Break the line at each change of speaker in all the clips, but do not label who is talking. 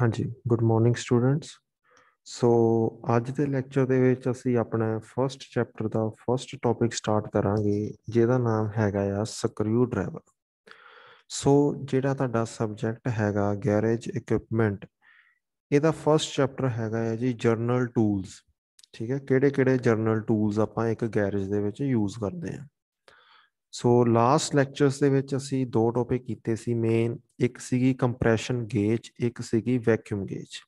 ਹਾਂਜੀ good morning students ਸੋ ਅੱਜ ਦੇ ਲੈਕਚਰ ਦੇ ਵਿੱਚ ਅਸੀਂ ਆਪਣਾ ਫਰਸਟ ਚੈਪਟਰ ਦਾ ਫਰਸਟ ਟੌਪਿਕ ਸਟਾਰਟ ਕਰਾਂਗੇ ਜਿਹਦਾ ਨਾਮ ਹੈਗਾ ਆ ਸਕਰੂ ਡਰਾਈਵਰ ਸੋ ਜਿਹੜਾ ਤੁਹਾਡਾ ਸਬਜੈਕਟ ਹੈਗਾ ਗੈਰੇਜ ਇਕਵਿਪਮੈਂਟ ਇਹਦਾ ਫਰਸਟ ਚੈਪਟਰ ਹੈਗਾ ਆ ਜੀ ਜਰਨਲ ਟੂਲਸ ਠੀਕ ਹੈ ਕਿਹੜੇ ਕਿਹੜੇ ਜਰਨਲ ਟੂਲਸ ਆਪਾਂ ਇੱਕ ਗੈਰੇਜ ਦੇ ਵਿੱਚ ਯੂਜ਼ ਕਰਦੇ ਆ ਸੋ ਲਾਸਟ ਲੈਕਚਰਸ ਦੇ ਵਿੱਚ ਅਸੀਂ ਦੋ ਟੌਪਿਕ ਕੀਤੇ ਸੀ ਮੇਨ ਇੱਕ ਸੀਗੀ ਕੰਪਰੈਸ਼ਨ ਗੇਜ ਇੱਕ ਸੀਗੀ ਵੈਕਿਊਮ ਗੇਜ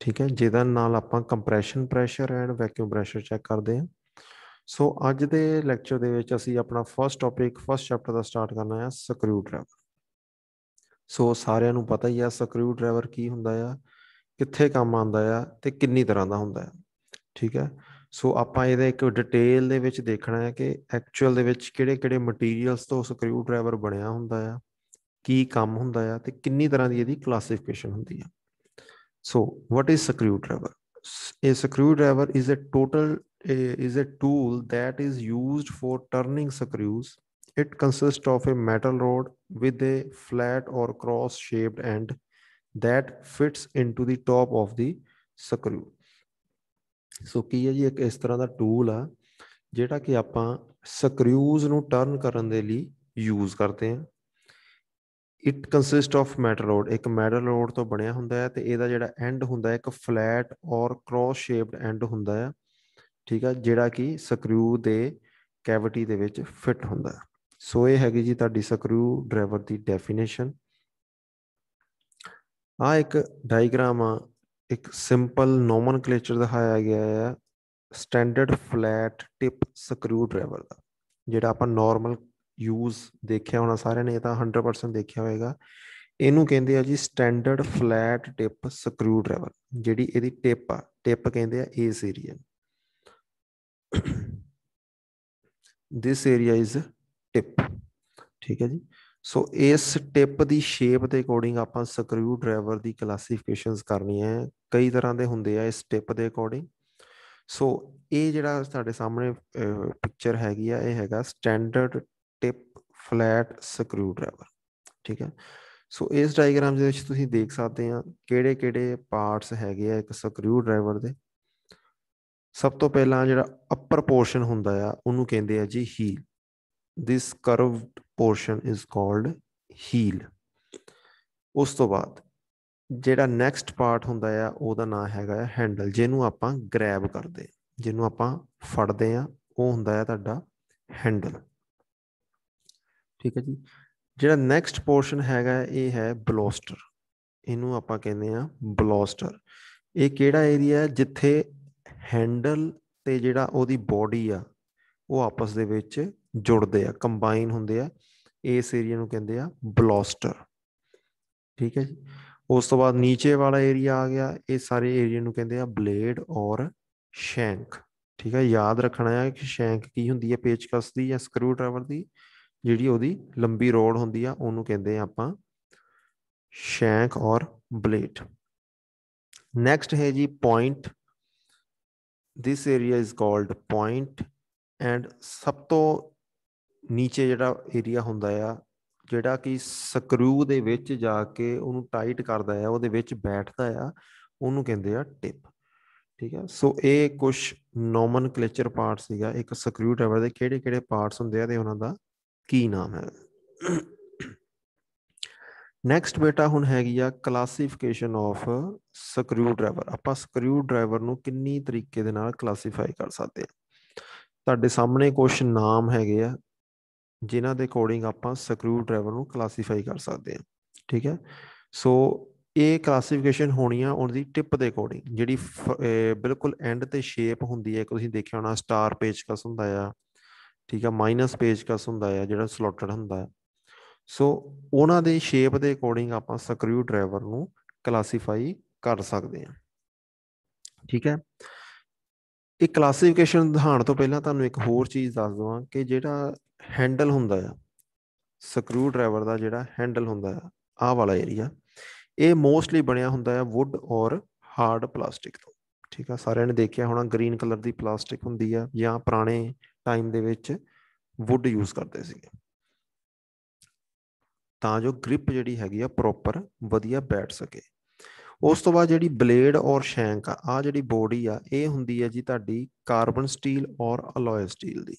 ਠੀਕ ਹੈ ਜਿਹਦਾ ਨਾਲ ਆਪਾਂ compression pressure and vacuum pressure check ਕਰਦੇ ਹਾਂ ਸੋ ਅੱਜ ਦੇ ਲੈਕਚਰ ਦੇ ਵਿੱਚ ਅਸੀਂ ਆਪਣਾ ਫਰਸਟ ਟੌਪਿਕ ਫਰਸਟ ਚੈਪਟਰ ਦਾ ਸਟਾਰਟ ਕਰਨਾ ਹੈ ਸਕਰੂ ਡਰਾਈਵਰ ਸੋ ਸਾਰਿਆਂ ਨੂੰ ਪਤਾ ਹੀ ਆ ਸਕਰੂ ਡਰਾਈਵਰ ਕੀ ਹੁੰਦਾ ਆ ਕਿੱਥੇ ਕੰਮ ਆਉਂਦਾ ਆ ਤੇ ਕਿੰਨੀ ਤਰ੍ਹਾਂ ਦਾ ਹੁੰਦਾ ਆ ਠੀਕ ਹੈ ਸੋ ਆਪਾਂ ਇਹਦਾ ਇੱਕ ਡਿਟੇਲ ਦੇ ਵਿੱਚ ਦੇਖਣਾ ਹੈ ਕਿ ਐਕਚੁਅਲ ਦੇ ਵਿੱਚ ਕਿਹੜੇ-ਕਿਹੜੇ ਮਟੀਰੀਅਲਸ ਤੋਂ ਸਕਰੂ ਡਰਾਈਵਰ ਬਣਿਆ ਹੁੰਦਾ ਆ ਕੀ ਕੰਮ ਹੁੰਦਾ ਆ ਤੇ ਕਿੰਨੀ ਤਰ੍ਹਾਂ ਦੀ ਇਹਦੀ ਕਲਾਸੀਫਿਕੇਸ਼ਨ ਹੁੰਦੀ ਆ so what is screwdriver ਇਹ screwdriver is a total is a tool that is used for turning screws it consist of a metal rod with a flat or cross shaped end that fits into the top of the screw so ਕੀ ਹੈ ਜੀ ਇੱਕ ਇਸ ਤਰ੍ਹਾਂ ਦਾ tool ਆ ਜਿਹੜਾ ਕਿ ਆਪਾਂ ਸਕਰੂਜ਼ ਨੂੰ ਟਰਨ ਕਰਨ ਦੇ ਲਈ ਯੂਜ਼ ਕਰਦੇ ਆ it consist of metal rod ਇੱਕ ਮੈਟਲ ਰੋਡ ਤੋਂ ਬਣਿਆ ਹੁੰਦਾ ਹੈ ਤੇ ਇਹਦਾ ਜਿਹੜਾ ਐਂਡ ਹੁੰਦਾ ਹੈ ਇੱਕ ਫਲੈਟ ਔਰ ਕ੍ਰੋਸ ਸ਼ੇਪਡ ਐਂਡ ਹੁੰਦਾ ਹੈ ਠੀਕ ਆ ਜਿਹੜਾ ਕਿ ਸਕਰੂ ਦੇ ਕੈਵਿਟੀ ਦੇ ਵਿੱਚ ਫਿਟ ਹੁੰਦਾ ਸੋ ਇਹ ਹੈਗੀ ਜੀ ਤੁਹਾਡੀ ਸਕਰੂ ਡਰਾਈਵਰ ਦੀ ਡੈਫੀਨੇਸ਼ਨ ਆ ਇੱਕ ਡਾਇਗਰਾਮ ਆ ਇੱਕ ਸਿੰਪਲ ਨੋਮਨਕਲੇਚਰ ਦਿਖਾਇਆ ਗਿਆ ਹੈ standard flat tip screwdriver ਦਾ ਜਿਹੜਾ ਆਪਾਂ ਨਾਰਮਲ ਯੂਜ਼ ਦੇਖਿਆ ਹੋਣਾ ਸਾਰਿਆਂ ਨੇ ਇਹ ਤਾਂ 100% ਦੇਖਿਆ ਹੋਵੇਗਾ ਇਹਨੂੰ ਕਹਿੰਦੇ ਆ ਜੀ standard flat tip screwdriver ਜਿਹੜੀ ਇਹਦੀ ਟਿਪ ਆ ਟਿਪ ਕਹਿੰਦੇ ਆ ਇਸ area this area is tip ਠੀਕ ਹੈ ਜੀ ਸੋ ਇਸ ਟਿਪ ਦੀ ਸ਼ੇਪ ਦੇ ਅਕੋਰਡਿੰਗ ਆਪਾਂ ਸਕਰੂ ਡਰਾਈਵਰ ਦੀ ਕਲਾਸੀਫਿਕੇਸ਼ਨਸ ਕਰਨੀਆਂ ਹੈ ਕਈ ਤਰ੍ਹਾਂ ਦੇ ਹੁੰਦੇ ਆ ਇਸ ਟਿਪ ਦੇ ਅਕੋਰਡਿੰਗ ਸੋ ਇਹ ਜਿਹੜਾ ਸਾਡੇ ਸਾਹਮਣੇ ਪਿਕਚਰ ਹੈਗੀ ਆ ਇਹ ਹੈਗਾ standard tip flat screwdriver ਠੀਕ ਹੈ ਸੋ ਇਸ ਡਾਇਗਰਾਮ ਦੇ ਵਿੱਚ ਤੁਸੀਂ ਦੇਖ ਸਕਦੇ ਆ ਕਿਹੜੇ ਕਿਹੜੇ ਪਾਰਟਸ ਹੈਗੇ ਆ ਇੱਕ ਸਕਰੂ ਡਰਾਈਵਰ ਦੇ ਸਭ ਤੋਂ ਪਹਿਲਾਂ ਜਿਹੜਾ ਅਪਰ ਪੋਰਸ਼ਨ ਹੁੰਦਾ ਆ ਉਹਨੂੰ ਕਹਿੰਦੇ ਆ ਜੀ heel this curved portion is called heel ਉਸ ਤੋਂ ਬਾਅਦ ਜਿਹੜਾ ਨੈਕਸਟ ਪਾਰਟ ਹੁੰਦਾ ਆ ਉਹਦਾ ਨਾਮ ਹੈਗਾ ਹੈ ਹੈਂਡਲ ਜਿਹਨੂੰ ਆਪਾਂ ਗ੍ਰੈਬ ਕਰਦੇ ਜਿਹਨੂੰ ਆਪਾਂ ਫੜਦੇ ਆ ਉਹ ਹੁੰਦਾ ਆ ਤੁਹਾਡਾ ਹੈਂਡਲ ਠੀਕ ਹੈ ਜੀ ਜਿਹੜਾ ਨੈਕਸਟ ਪੋਰਸ਼ਨ ਹੈਗਾ ਇਹ ਹੈ ਬਲੋਸਟਰ ਇਹਨੂੰ ਆਪਾਂ ਕਹਿੰਦੇ ਆ ਬਲੋਸਟਰ ਇਹ ਕਿਹੜਾ ਏਰੀਆ ਹੈ ਜਿੱਥੇ ਹੈਂਡਲ ਤੇ ਜਿਹੜਾ ਉਹਦੀ ਬੋਡੀ ਆ ਉਹ ਆਪਸ ਦੇ ਵਿੱਚ ਜੁੜਦੇ ਆ ਕੰਬਾਈਨ ਹੁੰਦੇ ਆ ਇਸ ਏਰੀਆ ਨੂੰ ਕਹਿੰਦੇ ਆ ਬਲੌਸਟਰ ਠੀਕ ਹੈ ਜੀ ਉਸ ਤੋਂ ਬਾਅਦ ਨੀਚੇ ਵਾਲਾ ਏਰੀਆ ਆ ਗਿਆ ਇਹ ਸਾਰੇ ਏਰੀਆ ਨੂੰ ਕਹਿੰਦੇ ਆ ਬਲੇਡ ਔਰ ਸ਼ੈਂਕ ਠੀਕ ਹੈ ਯਾਦ ਰੱਖਣਾ ਹੈ ਕਿ ਸ਼ੈਂਕ ਕੀ ਹੁੰਦੀ ਹੈ ਪੇਚਕਸ ਦੀ ਜਾਂ ਸਕਰੂ ਡਰਾਈਵਰ ਦੀ ਜਿਹੜੀ ਉਹਦੀ ਲੰਬੀ ਰੋਡ ਹੁੰਦੀ ਆ ਉਹਨੂੰ ਕਹਿੰਦੇ ਆ ਆਪਾਂ ਸ਼ੈਂਕ ਔਰ ਬਲੇਡ ਨੈਕਸਟ ਹੈ ਜੀ point this area is called point and ਸਭ ਤੋਂ ਨੀਚੇ ਜਿਹੜਾ ਏਰੀਆ ਹੁੰਦਾ ਆ ਜਿਹੜਾ ਕਿ ਸਕਰੂ ਦੇ ਵਿੱਚ ਜਾ ਕੇ ਉਹਨੂੰ ਟਾਈਟ ਕਰਦਾ ਆ ਉਹਦੇ ਵਿੱਚ ਬੈਠਦਾ ਆ ਉਹਨੂੰ ਕਹਿੰਦੇ ਆ ਟਿਪ ਠੀਕ ਆ ਸੋ ਇਹ ਕੁਝ ਨੋਮਨਕਲੇਚਰ ਪਾਰਟ ਸੀਗਾ ਇੱਕ ਸਕਰੂ ਡਰਾਈਵਰ ਦੇ ਕਿਹੜੇ ਕਿਹੜੇ ਪਾਰਟਸ ਹੁੰਦੇ ਆ ਤੇ ਉਹਨਾਂ ਦਾ ਕੀ ਨਾਮ ਹੈ ਨੈਕਸਟ ਬੇਟਾ ਹੁਣ ਹੈਗੀ ਆ ਕਲਾਸੀਫਿਕੇਸ਼ਨ ਆਫ ਸਕਰੂ ਡਰਾਈਵਰ ਆਪਾਂ ਸਕਰੂ ਡਰਾਈਵਰ ਨੂੰ ਕਿੰਨੀ ਤਰੀਕੇ ਦੇ ਨਾਲ ਕਲਾਸੀਫਾਈ ਕਰ ਸਕਦੇ ਆ ਤੁਹਾਡੇ ਸਾਹਮਣੇ ਕੁਝ ਨਾਮ ਹੈਗੇ ਆ ਜਿਨ੍ਹਾਂ ਦੇ ਅਕੋਰਡਿੰਗ ਆਪਾਂ ਸਕਰੂ ਡਰਾਈਵਰ ਨੂੰ ਕਲਾਸੀਫਾਈ ਕਰ ਸਕਦੇ ਹਾਂ ਠੀਕ ਹੈ ਸੋ ਇਹ ਕਲਾਸੀਫਿਕੇਸ਼ਨ ਹੋਣੀ ਆ ਉਹਨਾਂ ਦੀ ਟਿਪ ਦੇ ਅਕੋਰਡਿੰਗ ਜਿਹੜੀ ਬਿਲਕੁਲ ਐਂਡ ਤੇ ਸ਼ੇਪ ਹੁੰਦੀ ਹੈ ਤੁਸੀਂ ਦੇਖਿਆ ਹੋਣਾ ਸਟਾਰ ਕਸ ਹੁੰਦਾ ਆ ਠੀਕ ਆ ਮਾਈਨਸ ਕਸ ਹੁੰਦਾ ਆ ਜਿਹੜਾ ਸਲੋਟਡ ਹੁੰਦਾ ਆ ਸੋ ਉਹਨਾਂ ਦੇ ਸ਼ੇਪ ਦੇ ਅਕੋਰਡਿੰਗ ਆਪਾਂ ਸਕਰੂ ਡਰਾਈਵਰ ਨੂੰ ਕਲਾਸੀਫਾਈ ਕਰ ਸਕਦੇ ਹਾਂ ਠੀਕ ਹੈ ਇਹ ਕਲਾਸੀਫਿਕੇਸ਼ਨ ਦਿਖਾਉਣ ਤੋਂ ਪਹਿਲਾਂ ਤੁਹਾਨੂੰ ਇੱਕ ਹੋਰ ਚੀਜ਼ ਦੱਸ ਦਵਾਂ ਕਿ ਜਿਹੜਾ ਹੈਂਡਲ ਹੁੰਦਾ ਆ ਸਕਰੂ ਡਰਾਈਵਰ ਦਾ ਜਿਹੜਾ ਹੈਂਡਲ ਹੁੰਦਾ ਆ ਆਹ ਵਾਲਾ ਏਰੀਆ ਇਹ ਮੋਸਟਲੀ ਬਣਿਆ ਹੁੰਦਾ ਆ ਵੁੱਡ ਔਰ ਹਾਰਡ ਪਲਾਸਟਿਕ ਤੋਂ ਠੀਕ ਆ ਸਾਰਿਆਂ ਨੇ ਦੇਖਿਆ ਹੋਣਾ ਗ੍ਰੀਨ ਕਲਰ ਦੀ ਪਲਾਸਟਿਕ ਹੁੰਦੀ ਆ ਜਾਂ ਪੁਰਾਣੇ ਟਾਈਮ ਦੇ ਵਿੱਚ ਵੁੱਡ ਯੂਜ਼ ਕਰਦੇ ਸੀਗੇ ਤਾਂ ਜੋ ਗ੍ਰਿਪ ਜਿਹੜੀ ਹੈਗੀ ਆ ਪ੍ਰੋਪਰ ਵਧੀਆ ਬੈਠ ਸਕੇ ਉਸ ਤੋਂ ਬਾਅਦ ਜਿਹੜੀ ਬਲੇਡ ਔਰ ਸ਼ੈਂਕ ਆ ਆ ਜਿਹੜੀ ਬੋਡੀ ਆ ਇਹ ਹੁੰਦੀ ਹੈ ਜੀ ਤੁਹਾਡੀ ਕਾਰਬਨ ਸਟੀਲ ਔਰ ਅਲੋਏ ਸਟੀਲ ਦੀ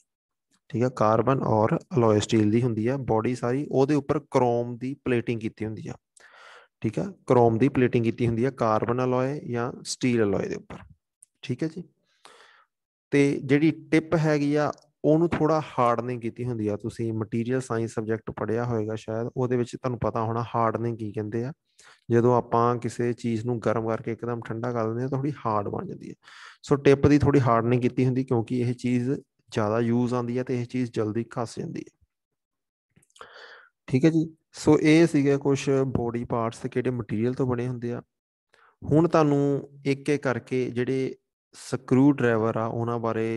ਠੀਕ ਆ ਕਾਰਬਨ ਔਰ ਅਲੋਏ ਸਟੀਲ ਦੀ ਹੁੰਦੀ ਆ ਬੋਡੀ ਸਾਰੀ ਉਹਦੇ ਉੱਪਰ ਕ੍ਰੋਮ ਦੀ ਪਲੇਟਿੰਗ ਕੀਤੀ ਹੁੰਦੀ ਆ ਠੀਕ ਆ ਕ੍ਰੋਮ ਦੀ ਪਲੇਟਿੰਗ ਕੀਤੀ ਹੁੰਦੀ ਆ ਕਾਰਬਨ ਅਲੋਏ ਜਾਂ ਸਟੀਲ ਅਲੋਏ ਦੇ ਉੱਪਰ ਠੀਕ ਹੈ ਜੀ ਤੇ ਜਿਹੜੀ ਟਿਪ ਹੈਗੀ ਆ ਉਹਨੂੰ ਥੋੜਾ ਹਾਰਡਨਿੰਗ ਕੀਤੀ ਹੁੰਦੀ ਆ ਤੁਸੀਂ ਮਟੀਰੀਅਲ ਸਾਇੰਸ ਸਬਜੈਕਟ ਪੜਿਆ ਹੋਵੇਗਾ ਸ਼ਾਇਦ ਉਹਦੇ ਵਿੱਚ ਤੁਹਾਨੂੰ ਪਤਾ ਹੋਣਾ ਹਾਰਡਨਿੰਗ ਕੀ ਕਹਿੰਦੇ ਆ ਜਦੋਂ ਆਪਾਂ ਕਿਸੇ ਚੀਜ਼ ਨੂੰ ਗਰਮ ਕਰਕੇ ਇੱਕਦਮ ਠੰਡਾ ਕਰ ਦਿੰਦੇ ਹਾਂ ਤਾਂ ਥੋੜੀ ਹਾਰਡ ਬਣ ਜਾਂਦੀ ਹੈ ਸੋ ਟਿਪ ਦੀ ਥੋੜੀ ਹਾਰਡਨਿੰਗ ਕੀਤੀ ਹੁੰਦੀ ਕਿਉਂਕਿ ਇਹ ਚੀਜ਼ ਜ਼ਿਆਦਾ ਯੂਜ਼ ਆਉਂਦੀ ਹੈ ਤੇ ਇਹ ਚੀਜ਼ ਜਲਦੀ ਖਸ ਜਾਂਦੀ ਹੈ ਠੀਕ ਹੈ ਜੀ ਸੋ ਇਹ ਸੀਗੇ ਕੁਝ ਬੋਡੀ ਪਾਰਟਸ ਤੇ ਕਿਹੜੇ ਮਟੀਰੀਅਲ ਤੋਂ ਬਣੇ ਹੁੰਦੇ ਆ ਹੁਣ ਤੁਹਾਨੂੰ ਇੱਕ ਇੱਕ ਕਰਕੇ ਜਿਹੜੇ ਸਕਰੂ ਡਰਾਈਵਰ ਆ ਉਹਨਾਂ ਬਾਰੇ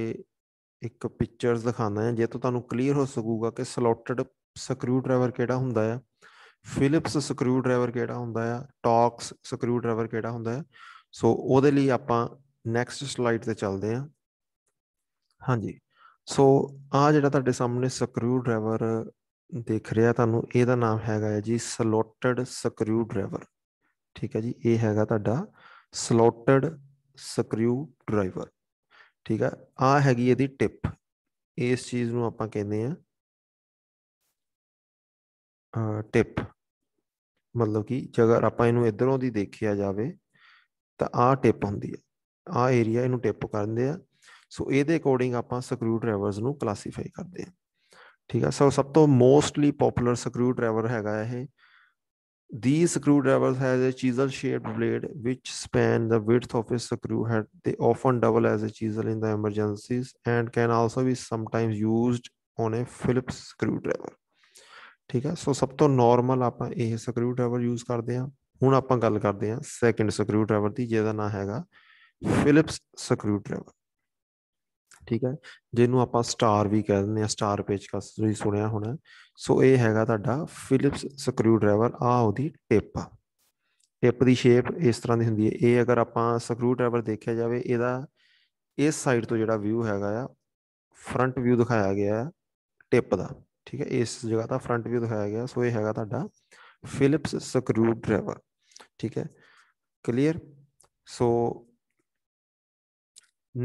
ਇੱਕ ਪਿਕਚਰਸ ਦਿਖਾਣਾ ਹੈ ਜੇ ਤੋ ਤੁਹਾਨੂੰ ਕਲੀਅਰ ਹੋ ਸਕੂਗਾ ਕਿ ਸਲੋਟਡ ਸਕਰੂ ਡਰਾਈਵਰ ਕਿਹੜਾ ਹੁੰਦਾ ਆ ਫਿਲਿਪਸ ਸਕਰੂ ਡਰਾਈਵਰ ਕਿਹੜਾ ਹੁੰਦਾ ਆ ਟਾਕਸ ਸਕਰੂ ਡਰਾਈਵਰ ਕਿਹੜਾ ਹੁੰਦਾ ਆ ਸੋ ਉਹਦੇ ਲਈ ਆਪਾਂ ਨੈਕਸਟ ਸਲਾਈਡ ਤੇ ਚੱਲਦੇ ਹਾਂ ਹਾਂਜੀ ਸੋ ਆ ਜਿਹੜਾ ਤੁਹਾਡੇ ਸਾਹਮਣੇ ਸਕਰੂ ਡਰਾਈਵਰ ਦੇਖ ਰਿਹਾ ਤੁਹਾਨੂੰ ਇਹਦਾ ਨਾਮ ਹੈਗਾ ਹੈ ਜੀ ਸਲੋਟਡ ਸਕਰੂ ਡਰਾਈਵਰ ਠੀਕ ਹੈ ਜੀ ਇਹ ਹੈਗਾ ਤੁਹਾਡਾ ਸਲੋਟਡ ਸਕਰੂ ਡਰਾਈਵਰ ਠੀਕ ਹੈ ਆ ਹੈਗੀ ਇਹਦੀ ਟਿਪ ਇਸ ਚੀਜ਼ ਨੂੰ ਆਪਾਂ ਕਹਿੰਦੇ ਆ ਟਿਪ ਮਤਲਬ ਕਿ ਜੇਕਰ ਆਪਾਂ ਇਹਨੂੰ ਇਧਰੋਂ ਦੀ ਦੇਖਿਆ ਜਾਵੇ ਤਾਂ ਆਹ ਟਿਪ ਹੁੰਦੀ ਹੈ ਆਹ ਏਰੀਆ ਇਹਨੂੰ ਟਿਪ ਕਰਦੇ ਆ ਸੋ ਇਹਦੇ ਅਕੋਰਡਿੰਗ ਆਪਾਂ ਸਕਰੂ ਡਰਾਈਵਰਸ ਨੂੰ ਕਲਾਸੀਫਾਈ ਕਰਦੇ ਆ ਠੀਕ ਆ ਸੋ ਸਭ ਤੋਂ ਮੋਸਟਲੀ ਪਪੂਲਰ ਸਕਰੂ ਡਰਾਈਵਰ ਹੈਗਾ ਇਹ The screwdrivers has a chisel-shaped blade which span the width of a screw head. They often double as a chisel in the emergencies and can also be sometimes used on a Phillips screwdriver. ਠੀਕ ਹੈ ਸੋ ਸਭ ਤੋਂ normal ਆਪਾਂ ਇਹ screwdriver use ਕਰਦੇ ਹਾਂ ਹੁਣ ਆਪਾਂ ਗੱਲ ਕਰਦੇ ਹਾਂ ਸੈਕੰਡ ਸਕਰੂ ਡਰਾਈਵਰ ਦੀ ਜਿਹਦਾ ਨਾਮ ਹੈਗਾ ਫਿਲਿਪਸ ਸਕਰੂ ਡਰਾਈਵਰ ਠੀਕ ਹੈ ਜਿਹਨੂੰ ਆਪਾਂ ਸਟਾਰ ਵੀ ਕਹਿ ਦਿੰਦੇ ਆ ਸਟਾਰ ਪੇਚ ਕਸ ਤੁਸੀਂ ਸੁਣਿਆ ਹੋਣਾ ਸੋ ਇਹ ਹੈਗਾ ਤੁਹਾਡਾ ਫਿਲਿਪਸ ਸਕਰੂ ਡਰਾਈਵਰ ਆ ਉਹਦੀ ਟਿਪ ਆ ਟਿਪ ਦੀ ਸ਼ੇਪ ਇਸ ਤਰ੍ਹਾਂ ਦੀ ਹੁੰਦੀ ਹੈ ਇਹ ਅਗਰ ਆਪਾਂ ਸਕਰੂ ਡਰਾਈਵਰ ਦੇਖਿਆ ਜਾਵੇ ਇਹਦਾ ਇਸ ਸਾਈਡ ਤੋਂ ਜਿਹੜਾ ਵਿਊ ਹੈਗਾ ਆ ਫਰੰਟ ਵਿਊ ਦਿਖਾਇਆ ਗਿਆ ਹੈ ਟਿਪ ਦਾ ਠੀਕ ਹੈ ਇਸ ਜਗ੍ਹਾ ਦਾ ਫਰੰਟ ਵੀ ਦਿਖਾਇਆ ਗਿਆ ਸੋ ਇਹ ਹੈਗਾ ਤੁਹਾਡਾ ਫਿਲਿਪਸ ਸਕਰੂ ਡਰਾਈਵਰ ਠੀਕ ਹੈ clear so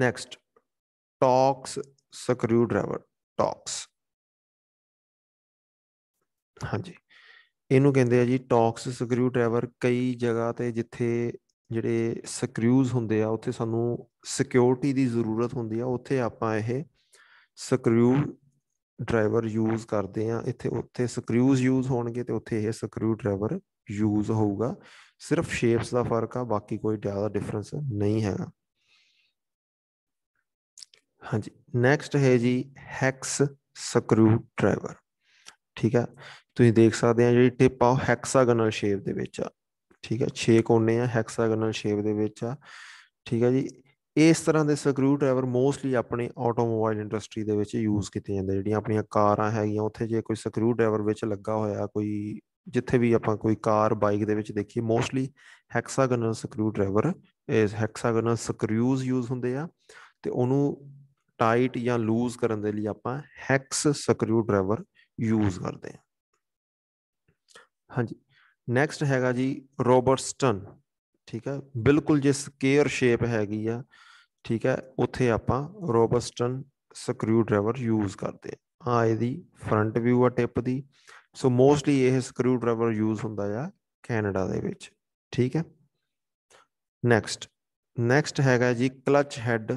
next torx screwdriver torx ਹਾਂਜੀ ਇਹਨੂੰ ਕਹਿੰਦੇ ਆ ਜੀ ਟਾਕਸ ਸਕਰੂ ਡਰਾਈਵਰ ਕਈ ਜਗ੍ਹਾ ਤੇ ਜਿੱਥੇ ਜਿਹੜੇ ਸਕਰੂਜ਼ ਹੁੰਦੇ ਆ ਉੱਥੇ ਸਾਨੂੰ ਸਿਕਿਉਰਿਟੀ ਦੀ ਜ਼ਰੂਰਤ ਹੁੰਦੀ ਆ ਉੱਥੇ ਆਪਾਂ ਇਹ ਸਕਰੂ ਡਰਾਈਵਰ ਯੂਜ਼ ਕਰਦੇ ਆ ਇੱਥੇ ਉੱਥੇ ਸਕਰੂਜ਼ ਯੂਜ਼ ਹੋਣਗੇ ਤੇ ਉੱਥੇ ਇਹ ਸਕਰੂ ਡਰਾਈਵਰ ਯੂਜ਼ ਹੋਊਗਾ ਸਿਰਫ ਸ਼ੇਪਸ ਦਾ ਫਰਕ ਆ ਬਾਕੀ ਕੋਈ ਜ਼ਿਆਦਾ ਡਿਫਰੈਂਸ ਨਹੀਂ ਹੈਗਾ ਹਾਂਜੀ ਨੈਕਸਟ ਹੈ ਜੀ ਹੈਕਸ ਸਕਰੂ ਡਰਾਈਵਰ ਠੀਕ ਆ ਤੁਸੀਂ ਦੇਖ ਸਕਦੇ ਆ ਜਿਹੜੀ ਟਿਪ ਆ ਹੈਕਸਾਗਨਲ ਸ਼ੇਪ ਦੇ ਵਿੱਚ ਆ ਠੀਕ ਆ 6 ਕੋਨੇ ਆ ਹੈਕਸਾਗਨਲ ਸ਼ੇਪ ਦੇ ਵਿੱਚ ਆ ਠੀਕ ਆ ਜੀ ਇਸ ਤਰ੍ਹਾਂ ਦੇ ਸਕਰੂ ਡਰਾਈਵਰ ਮੋਸਟਲੀ ਆਪਣੇ ਆਟੋਮੋਬਾਈਲ ਇੰਡਸਟਰੀ ਦੇ ਵਿੱਚ ਯੂਜ਼ ਕੀਤੇ ਜਾਂਦੇ ਜਿਹੜੀਆਂ ਆਪਣੀਆਂ ਕਾਰਾਂ ਹੈਗੀਆਂ ਉੱਥੇ ਜੇ ਕੋਈ ਸਕਰੂ ਡਰਾਈਵਰ ਵਿੱਚ ਲੱਗਾ ਹੋਇਆ ਕੋਈ ਜਿੱਥੇ ਵੀ ਆਪਾਂ ਕੋਈ ਕਾਰ ਬਾਈਕ ਦੇ ਵਿੱਚ ਦੇਖੀਏ ਮੋਸਟਲੀ ਹੈਕਸਾਗਨਲ ਸਕਰੂ ਡਰਾਈਵਰ ਇਸ ਹੈਕਸਾਗਨਲ ਸਕਰੂਜ਼ ਯੂਜ਼ ਹੁੰਦੇ ਆ ਤੇ ਉਹਨੂੰ ਟਾਈਟ ਜਾਂ ਲੂਜ਼ ਕਰਨ ਦੇ ਲਈ ਆਪਾਂ ਹੈਕਸ ਸਕਰੂ ਡਰਾਈਵਰ ਯੂਜ਼ ਕਰਦੇ ਆ ਹਾਂਜੀ ਨੈਕਸਟ ਹੈਗਾ ਜੀ ਰੋਬਰਟਸਟਨ ਠੀਕ ਹੈ ਬਿਲਕੁਲ ਜਿਸ ਕੇਅਰ ਸ਼ੇਪ ਹੈਗੀ ਆ ਠੀਕ ਹੈ ਉੱਥੇ ਆਪਾਂ ਰੋਬਸਟਨ ਸਕਰੂ ਡਰਾਈਵਰ ਯੂਜ਼ ਕਰਦੇ ਆ ਆ ਇਹਦੀ ਫਰੰਟ ਵਿਊ ਆ ਟਿਪ ਦੀ ਸੋ ਮੋਸਟਲੀ ਇਹ ਸਕਰੂ ਡਰਾਈਵਰ ਯੂਜ਼ ਹੁੰਦਾ ਆ ਕੈਨੇਡਾ ਦੇ ਵਿੱਚ ਠੀਕ ਹੈ ਨੈਕਸਟ ਨੈਕਸਟ ਹੈਗਾ ਜੀ ਕਲਚ ਹੈਡ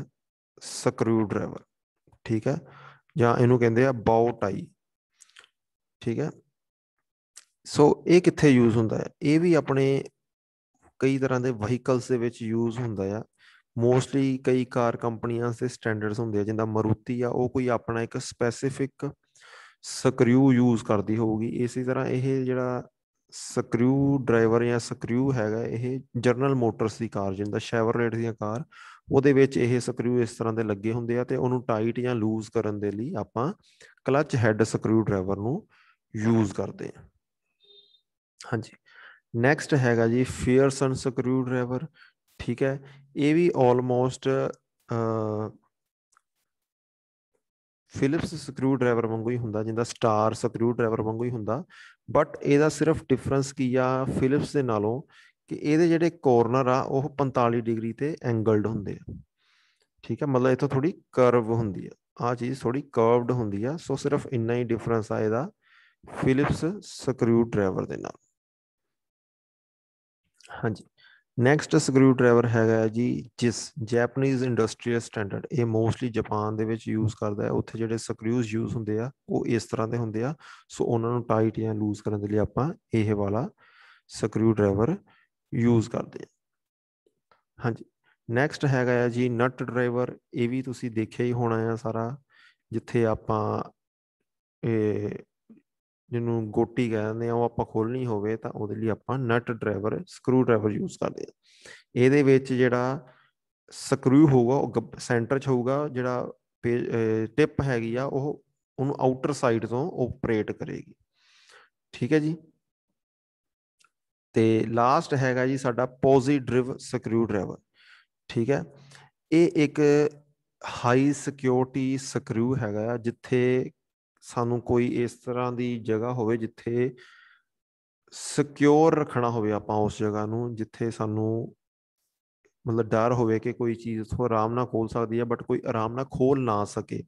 ਸਕਰੂ ਡਰਾਈਵਰ ਠੀਕ ਹੈ ਜਾਂ ਇਹਨੂੰ ਕਹਿੰਦੇ ਆ ਬਾਉਟ ਟਾਈ ਠੀਕ ਹੈ ਸੋ ਇਹ ਕਿੱਥੇ ਯੂਜ਼ ਹੁੰਦਾ ਹੈ ਇਹ ਵੀ ਆਪਣੇ ਕਈ ਤਰ੍ਹਾਂ ਦੇ ਵਹੀਕਲਸ ਦੇ ਵਿੱਚ ਯੂਜ਼ ਹੁੰਦਾ ਆ ਮੋਸਟਲੀ ਕਈ ਕਾਰ ਕੰਪਨੀਆਂ ਦੇ ਸਟੈਂਡਰਡਸ ਹੁੰਦੇ ਆ ਜਿੰਦਾ ਮਰੂਤੀ ਆ ਉਹ ਕੋਈ ਆਪਣਾ ਇੱਕ ਸਪੈਸੀਫਿਕ ਸਕਰੂ ਯੂਜ਼ ਕਰਦੀ ਹੋਊਗੀ ਇਸੇ ਤਰ੍ਹਾਂ ਇਹ ਜਿਹੜਾ ਸਕਰੂ ਡਰਾਈਵਰ ਜਾਂ ਸਕਰੂ ਹੈਗਾ ਇਹ ਜਰਨਲ ਮੋਟਰਸ ਦੀ ਕਾਰ ਜਿੰਦਾ ਸ਼ੈਵਰਲੇਟ ਦੀਆਂ ਕਾਰ ਉਹਦੇ ਵਿੱਚ ਇਹ ਸਕਰੂ ਇਸ ਤਰ੍ਹਾਂ ਦੇ ਲੱਗੇ ਹੁੰਦੇ ਆ ਤੇ ਉਹਨੂੰ ਟਾਈਟ ਜਾਂ ਲੂਜ਼ ਕਰਨ ਦੇ ਲਈ ਆਪਾਂ ਕਲਚ ਹੈਡ ਸਕਰੂ ਡਰਾਈਵਰ ਨੂੰ ਯੂਜ਼ ਕਰਦੇ ਆ ਹਾਂਜੀ ਨੈਕਸਟ ਹੈਗਾ ਜੀ ਫੀਅਰਸ ਐਂਡ ਸਕਰੂ ਡਰਾਈਵਰ ਠੀਕ ਹੈ ਇਹ ਵੀ ਆਲਮੋਸਟ ਫਿਲਿਪਸ ਸਕਰੂ ਡਰਾਈਵਰ ਵਾਂਗੂ ਹੀ ਹੁੰਦਾ ਜਿੰਦਾ ਸਟਾਰ ਸਕਰੂ ਡਰਾਈਵਰ ਵਾਂਗੂ ਹੀ ਹੁੰਦਾ ਬਟ ਇਹਦਾ ਸਿਰਫ ਡਿਫਰੈਂਸ ਕੀ ਆ ਫਿਲਿਪਸ ਦੇ ਨਾਲੋਂ ਕਿ ਇਹਦੇ ਜਿਹੜੇ ਕੋਰਨਰ ਆ ਉਹ 45 ਡਿਗਰੀ ਤੇ ਐਂਗਲਡ ਹੁੰਦੇ ਆ ਠੀਕ ਹੈ ਮਤਲਬ ਇਥੋਂ ਥੋੜੀ ਕਰਵ ਹੁੰਦੀ ਆ ਆ ਚੀਜ਼ ਥੋੜੀ ਕਰਵਡ ਹੁੰਦੀ ਆ ਸੋ ਸਿਰਫ ਇੰਨਾ ਹੀ ਡਿਫਰੈਂਸ ਆ ਇਹਦਾ ਫਿਲਿਪਸ ਸਕਰੂ ਡਰਾਈਵਰ ਦੇ ਨਾਲ ਹਾਂਜੀ ਨੈਕਸਟ ਸਕਰੂ ਡਰਾਈਵਰ ਹੈਗਾ ਜੀ ਜਿਸ ਜਪਾਨੀਜ਼ ਇੰਡਸਟਰੀਅਲ ਸਟੈਂਡਰਡ ਇਹ ਮੋਸਟਲੀ ਜਾਪਾਨ ਦੇ ਵਿੱਚ ਯੂਜ਼ ਕਰਦਾ ਹੈ ਉੱਥੇ ਜਿਹੜੇ ਸਕਰੂਜ਼ ਯੂਜ਼ ਹੁੰਦੇ ਆ ਉਹ ਇਸ ਤਰ੍ਹਾਂ ਦੇ ਹੁੰਦੇ ਆ ਸੋ ਉਹਨਾਂ ਨੂੰ ਟਾਈਟ ਜਾਂ ਲੂਜ਼ ਕਰਨ ਦੇ ਲਈ ਆਪਾਂ ਇਹ ਵਾਲਾ ਸਕਰੂ ਡਰਾਈਵਰ ਯੂਜ਼ ਕਰਦੇ ਆ ਹਾਂਜੀ ਨੈਕਸਟ ਹੈਗਾ ਜੀ ਨਟ ਡਰਾਈਵਰ ਇਹ ਵੀ ਤੁਸੀਂ ਦੇਖਿਆ ਹੀ ਹੋਣਾ ਆ ਸਾਰਾ ਜਿੱਥੇ ਆਪਾਂ ਇਹ ਜਿਹਨੂੰ ਗੋਟੀ ਕਹਿੰਦੇ ਆ ਉਹ ਆਪਾਂ ਖੋਲਣੀ ਹੋਵੇ ਤਾਂ ਉਹਦੇ ਲਈ ਆਪਾਂ nut driver screwdriver use ਕਰਦੇ ਆ ਇਹਦੇ ਵਿੱਚ ਜਿਹੜਾ ਸਕਰੂ ਹੋਊਗਾ ਉਹ ਸੈਂਟਰ 'ਚ ਹੋਊਗਾ ਜਿਹੜਾ ਟਿਪ ਹੈਗੀ ਆ ਉਹ ਉਹਨੂੰ ਆਊਟਰ ਸਾਈਡ ਤੋਂ ਆਪਰੇਟ ਕਰੇਗੀ ਠੀਕ ਹੈ ਜੀ ਤੇ ਲਾਸਟ ਹੈਗਾ ਜੀ ਸਾਡਾ ਪੋਜ਼ੀ ਡਰਿਵ ਸਕਰੂ ਡਰਾਈਵਰ ਠੀਕ ਹੈ ਇਹ ਇੱਕ ਹਾਈ ਸਿਕਿਉਰਿਟੀ ਸਕਰੂ ਹੈਗਾ ਜਿੱਥੇ ਸਾਨੂੰ ਕੋਈ ਇਸ ਤਰ੍ਹਾਂ ਦੀ ਜਗ੍ਹਾ ਹੋਵੇ ਜਿੱਥੇ ਸਿਕਿਉਰ ਰੱਖਣਾ ਹੋਵੇ ਆਪਾਂ ਉਸ ਜਗ੍ਹਾ ਨੂੰ ਜਿੱਥੇ ਸਾਨੂੰ ਮਤਲਬ ਡਰ ਹੋਵੇ ਕਿ ਕੋਈ ਚੀਜ਼ ਉਸ ਤੋਂ ਆਰਾਮ ਨਾਲ ਖੋਲ ਸਕਦੀ ਹੈ ਬਟ ਕੋਈ ਆਰਾਮ ਨਾਲ ਖੋਲ ਨਾ ਸਕੇ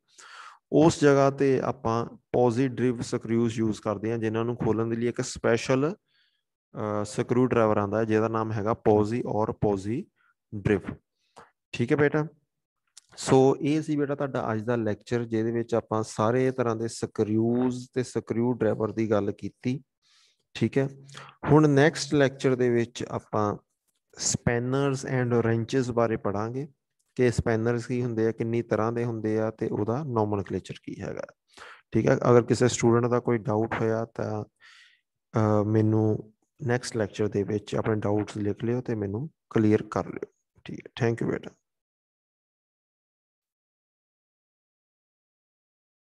ਉਸ ਜਗ੍ਹਾ ਤੇ ਆਪਾਂ ਪੋਜ਼ਿਟਿਵ ਸਕਰੂਜ਼ ਯੂਜ਼ ਕਰਦੇ ਹਾਂ ਜਿਨ੍ਹਾਂ ਨੂੰ ਖੋਲਣ ਦੇ ਲਈ ਇੱਕ ਸਪੈਸ਼ਲ ਸਕਰੂ ਡਰਾਈਵਰ ਆਂਦਾ ਹੈ ਜਿਹਦਾ ਨਾਮ ਹੈਗਾ ਪੋਜ਼ੀ ਔਰ ਪੋਜ਼ੀ ਡ੍ਰਿਵ ਠੀਕ ਹੈ ਬੇਟਾ ਸੋ ਇਹ ਸੀ ਬੇਟਾ ਤੁਹਾਡਾ ਅੱਜ ਦਾ ਲੈਕਚਰ ਜਿਹਦੇ ਵਿੱਚ ਆਪਾਂ ਸਾਰੇ ਤਰ੍ਹਾਂ ਦੇ ਸਕਰਿਊਜ਼ ਤੇ ਸਕਰਿਊ ਡਰਾਈਵਰ ਦੀ ਗੱਲ ਕੀਤੀ ਠੀਕ ਹੈ ਹੁਣ ਨੈਕਸਟ ਲੈਕਚਰ ਦੇ ਵਿੱਚ ਆਪਾਂ ਸਪੈਨਰਸ ਐਂਡ ਰੈਂਚਸ ਬਾਰੇ ਪੜਾਂਗੇ ਕਿ ਸਪੈਨਰਸ ਕੀ ਹੁੰਦੇ ਆ ਕਿੰਨੀ ਤਰ੍ਹਾਂ ਦੇ ਹੁੰਦੇ ਆ ਤੇ ਉਹਦਾ ਨੋਮਨਕਲੇਚਰ ਕੀ ਹੈਗਾ ਠੀਕ ਹੈ ਅਗਰ ਕਿਸੇ ਸਟੂਡੈਂਟ ਦਾ ਕੋਈ ਡਾਊਟ ਹੋਇਆ ਤਾਂ ਮੈਨੂੰ ਨੈਕਸਟ ਲੈਕਚਰ ਦੇ ਵਿੱਚ ਆਪਣੇ ਡਾਊਟਸ ਲਿਖ ਲਿਓ ਤੇ ਮੈਨੂੰ ਕਲੀਅਰ ਕਰ ਲਿਓ ਠੀਕ ਹੈ ਥੈਂਕ ਯੂ ਬੇਟਾ